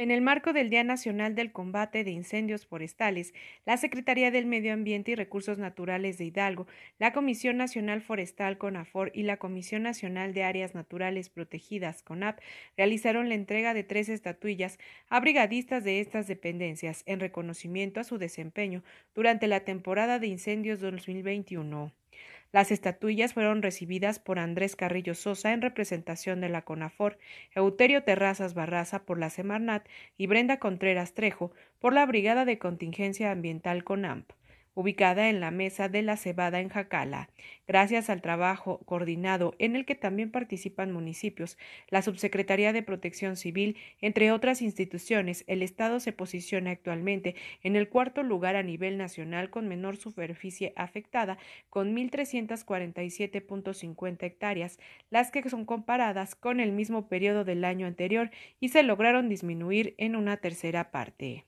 En el marco del Día Nacional del Combate de Incendios Forestales, la Secretaría del Medio Ambiente y Recursos Naturales de Hidalgo, la Comisión Nacional Forestal CONAFOR y la Comisión Nacional de Áreas Naturales Protegidas CONAP realizaron la entrega de tres estatuillas a brigadistas de estas dependencias en reconocimiento a su desempeño durante la temporada de incendios 2021. Las estatuillas fueron recibidas por Andrés Carrillo Sosa en representación de la CONAFOR, Euterio Terrazas Barraza por la Semarnat y Brenda Contreras Trejo por la Brigada de Contingencia Ambiental CONAMP ubicada en la Mesa de la Cebada en Jacala. Gracias al trabajo coordinado en el que también participan municipios, la Subsecretaría de Protección Civil, entre otras instituciones, el Estado se posiciona actualmente en el cuarto lugar a nivel nacional con menor superficie afectada, con 1.347.50 hectáreas, las que son comparadas con el mismo periodo del año anterior y se lograron disminuir en una tercera parte.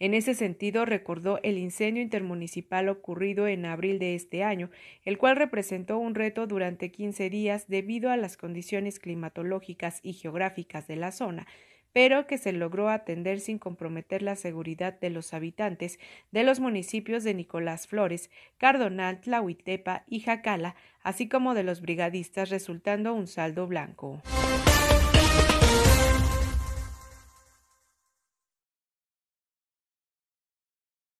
En ese sentido, recordó el incendio intermunicipal ocurrido en abril de este año, el cual representó un reto durante 15 días debido a las condiciones climatológicas y geográficas de la zona, pero que se logró atender sin comprometer la seguridad de los habitantes de los municipios de Nicolás Flores, Cardonal, Tlahuitepa y Jacala, así como de los brigadistas, resultando un saldo blanco.